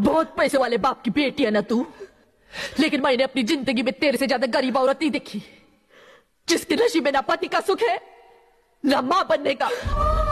बहुत पैसे वाले बाप की बेटी है ना तू लेकिन मैंने अपनी जिंदगी में तेरे से ज्यादा गरीब औरत नहीं देखी जिसके नशीबे में ना पति का सुख है ना मां बनने का